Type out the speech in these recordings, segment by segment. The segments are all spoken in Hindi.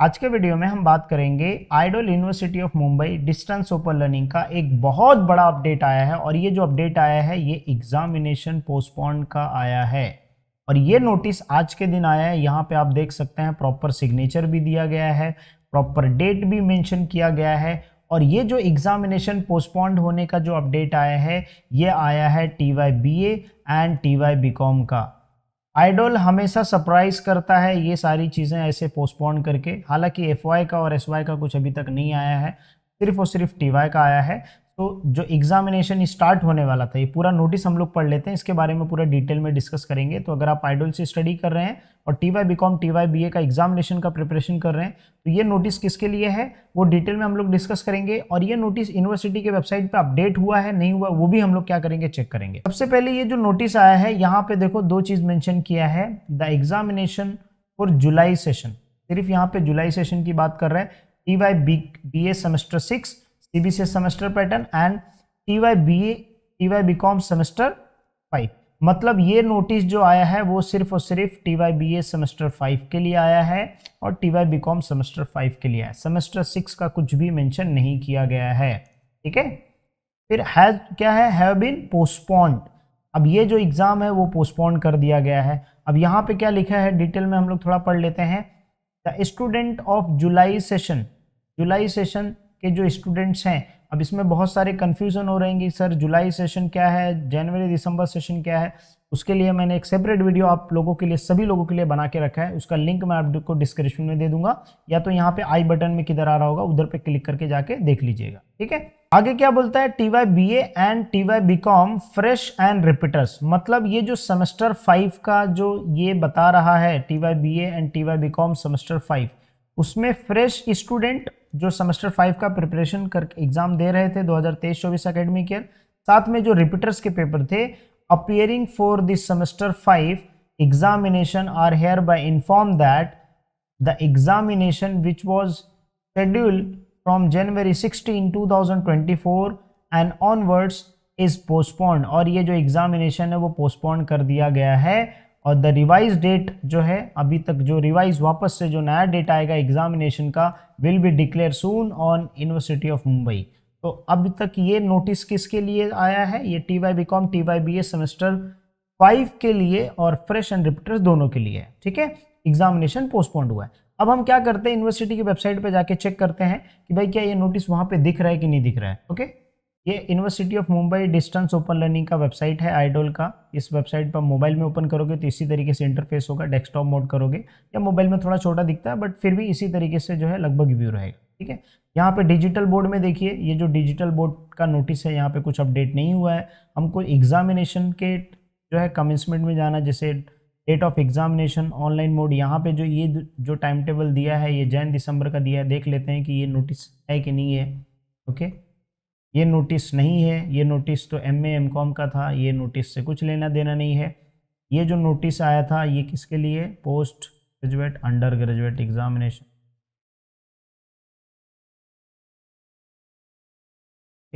आज के वीडियो में हम बात करेंगे IDOL university of Mumbai distance open learning का एक बहुत बड़ा अपडेट आया है और ये जो अपडेट आया है ये एग्जामिनेशन पोस्टपोन का आया है और ये नोटिस आज के दिन आया है यहाँ पे आप देख सकते हैं प्रॉपर सिग्नेचर भी दिया गया है प्रॉपर डेट भी मेंशन किया गया है और ये जो एग्जामिनेशन पोस्टपोन्ड होने का जो अपडेट आया है ये आया है T Y B A and T Y B com का आइडोल हमेशा सरप्राइज करता है ये सारी चीज़ें ऐसे पोस्टपोन करके हालांकि एफ का और एस का कुछ अभी तक नहीं आया है सिर्फ और सिर्फ टी का आया है तो जो एग्जामिनेशन स्टार्ट होने वाला था ये पूरा नोटिस हम लोग पढ़ लेते हैं इसके बारे में पूरा डिटेल में डिस्कस करेंगे तो अगर आप आइडल से स्टडी कर रहे हैं और T Y B com T Y B A का एग्जामिनेशन का प्रिपरेशन कर रहे हैं तो ये नोटिस किसके लिए है वो डिटेल में हम लोग डिस्कस करेंगे और ये नोटिस यूनिवर्सिटी के वेबसाइट पर अपडेट हुआ है नहीं हुआ वो भी हम लोग क्या करेंगे चेक करेंगे सबसे पहले ये जो नोटिस आया है यहाँ पे देखो दो चीज़ मैंशन किया है the examination for July session सिर्फ यहाँ पे जुलाई सेशन की बात कर रहे हैं T Y B B A semester six CBCS semester pattern and T Y B A T Y B com semester five मतलब ये नोटिस जो आया है वो सिर्फ और सिर्फ T Y B A semester five के लिए आया है और T Y B com semester five के लिए आया सेमेस्टर सिक्स का कुछ भी मैंशन नहीं किया गया है ठीक है फिर हैज क्या है हैव बीन पोस्टपोन्ड अब ये जो एग्ज़ाम है वो पोस्टपोन्ड कर दिया गया है अब यहाँ पे क्या लिखा है डिटेल में हम लोग थोड़ा पढ़ लेते हैं the student of July session July session के जो स्टूडेंट्स हैं अब इसमें बहुत सारे कन्फ्यूज़न हो रहेंगे सर जुलाई सेशन क्या है जनवरी दिसंबर सेशन क्या है उसके लिए मैंने एक सेपरेट वीडियो आप लोगों के लिए सभी लोगों के लिए बना के रखा है उसका लिंक मैं आपको डिस्क्रिप्शन में दे दूंगा या तो यहाँ पे आई बटन में किधर आ रहा होगा उधर पे क्लिक करके जाके देख लीजिएगा ठीक है आगे क्या बोलता है T Y B and T Y B com fresh and repeaters मतलब ये जो सेमेस्टर फाइव का जो ये बता रहा है T Y B and T Y B com semester five उसमें फ्रेश स्टूडेंट जो सेमेस्टर फाइव का प्रिपरेशन कर एग्ज़ाम दे रहे थे 2023 चौबीस अकेडमी के साथ में जो रिपीटर्स के पेपर थे appearing for this semester five examination are here by inform that the examination which was schedule from January 16 2024 and onwards is postponed और ये जो एग्जामिनेशन है वो पोस्टपोन कर दिया गया है और द रिवाइज डेट जो है अभी तक जो रिवाइज वापस से जो नया डेट आएगा एग्जामिनेशन का will be declared soon on university of Mumbai तो अब तक ये नोटिस किसके लिए आया है ये T Y B com T Y B A semester five के लिए और फ्रेश एंड रिपीटर्स दोनों के लिए ठीक है एग्जामिनेशन पोस्टपोन्ड हुआ है अब हम क्या करते हैं यूनिवर्सिटी की वेबसाइट पे जाके चेक करते हैं कि भाई क्या ये नोटिस वहाँ पे दिख रहा है कि नहीं दिख रहा है ओके ये university of Mumbai distance open learning का वेबसाइट है आइडोल का इस वेबसाइट पर मोबाइल में ओपन करोगे तो इसी तरीके से इंटरफेस होगा डेस्कटॉप मोड करोगे या मोबाइल में थोड़ा छोटा दिखता है बट फिर भी इसी तरीके से जो है लगभग व्यू रहेगा ठीक है यहाँ पे डिजिटल बोर्ड में देखिए ये जो डिजिटल बोर्ड का नोटिस है यहाँ पे कुछ अपडेट नहीं हुआ है हमको एग्जामिनेशन के जो है कमेंसमेंट में जाना जैसे date of examination online mode यहाँ पे जो ये जो टाइम टेबल दिया है ये जैन दिसंबर का दिया है देख लेते हैं कि ये नोटिस है कि नहीं है ओके okay? ये नोटिस नहीं है ये नोटिस तो एम ए एम कॉम का था ये नोटिस से कुछ लेना देना नहीं है ये जो नोटिस आया था ये किसके लिए post graduate under graduate examination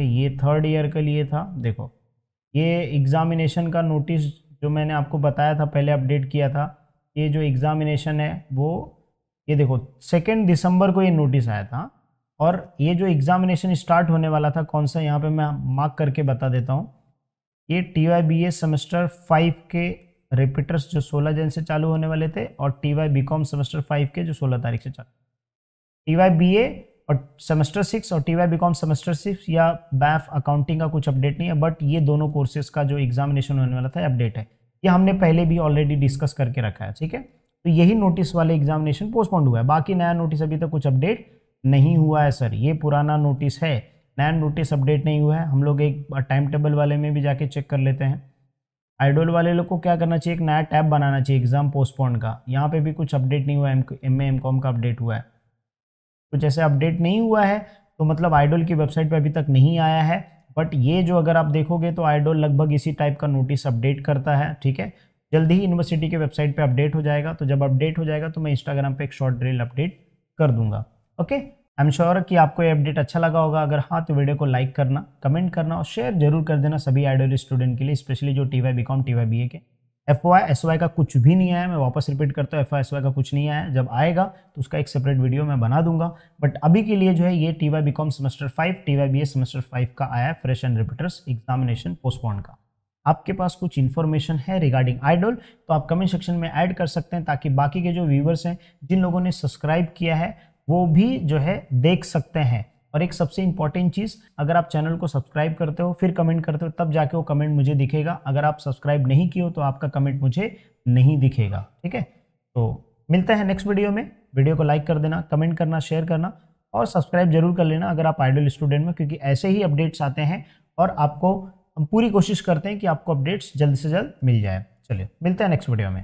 ये थर्ड ईयर के लिए था देखो ये एग्ज़ामिनेशन का नोटिस जो मैंने आपको बताया था पहले अपडेट किया था ये जो एग्ज़ामिनेशन है वो ये देखो सेकेंड दिसंबर को ये नोटिस आया था और ये जो एग्ज़ामिनेशन स्टार्ट होने वाला था कौन सा यहाँ पे मैं मार्क करके बता देता हूँ ये T Y B A semester five के रिपीटर्स जो सोलह जन से चालू होने वाले थे और T Y B com semester five के जो सोलह तारीख से चालू टी वाई बी ए और सेमेस्टर सिक्स और T Y B com semester six या बैफ अकाउंटिंग का कुछ अपडेट नहीं है बट ये दोनों कोर्सेज का जो एग्जामिनेशन होने वाला था अपडेट है ये हमने पहले भी ऑलरेडी डिस्कस करके रखा है ठीक है तो यही नोटिस वाले एग्जामिनेशन पोस्टपोन्ड हुआ है बाकी नया नोटिस अभी तक कुछ अपडेट नहीं हुआ है सर ये पुराना नोटिस है नया नोटिस अपडेट नहीं हुआ है हम लोग एक टाइम टेबल वाले में भी जाके चेक कर लेते हैं आइडोल वाले लोग को क्या करना चाहिए एक नया टैब बनाना चाहिए एग्ज़ाम पोस्टपोन का यहाँ पे भी कुछ अपडेट नहीं हुआ है एम ए एम कॉम का अपडेट हुआ है तो जैसे अपडेट नहीं हुआ है तो मतलब आइडोल की वेबसाइट पे अभी तक नहीं आया है बट ये जो अगर आप देखोगे तो आइडोल लगभग इसी टाइप का नोटिस अपडेट करता है ठीक है जल्दी ही यूनिवर्सिटी के वेबसाइट पर अपडेट हो जाएगा तो जब अपडेट हो जाएगा तो मैं इंस्टाग्राम पर एक शॉर्ट ड्रिल अपडेट कर दूंगा ओके आई एम श्योर कि आपको ये अपडेट अच्छा लगा होगा अगर हाँ तो वीडियो को लाइक करना कमेंट करना और शेयर जरूर कर देना सभी आइडियल स्टूडेंट के लिए स्पेशली जो T Y B com T Y B A के एफ वाई एस वाई का कुछ भी नहीं आया मैं वापस रिपीट करता हूँ एफ वाई एस वाई का कुछ नहीं आया जब आएगा तो उसका एक सेपरेट वीडियो मैं बना दूंगा बट अभी के लिए जो है ये T Y B com semester five T Y B A semester five का आया है fresh and repeaters examination postpone का आपके पास कुछ इन्फॉर्मेशन है रिगार्डिंग आइडोल तो आप कमेंट सेक्शन में ऐड कर सकते हैं ताकि बाकी के जो व्यूवर्स हैं जिन लोगों ने सब्सक्राइब किया है वो भी जो है देख सकते हैं और एक सबसे इंपॉर्टेंट चीज़ अगर आप चैनल को सब्सक्राइब करते हो फिर कमेंट करते हो तब जाके वो कमेंट मुझे दिखेगा अगर आप सब्सक्राइब नहीं किए हो तो आपका कमेंट मुझे नहीं दिखेगा ठीक है तो मिलते हैं नेक्स्ट वीडियो में वीडियो को लाइक कर देना कमेंट करना शेयर करना और सब्सक्राइब जरूर कर लेना अगर आप आइडल स्टूडेंट में क्योंकि ऐसे ही अपडेट्स आते हैं और आपको हम पूरी कोशिश करते हैं कि आपको अपडेट्स जल्द से जल्द मिल जाए चलिए मिलते हैं नेक्स्ट वीडियो में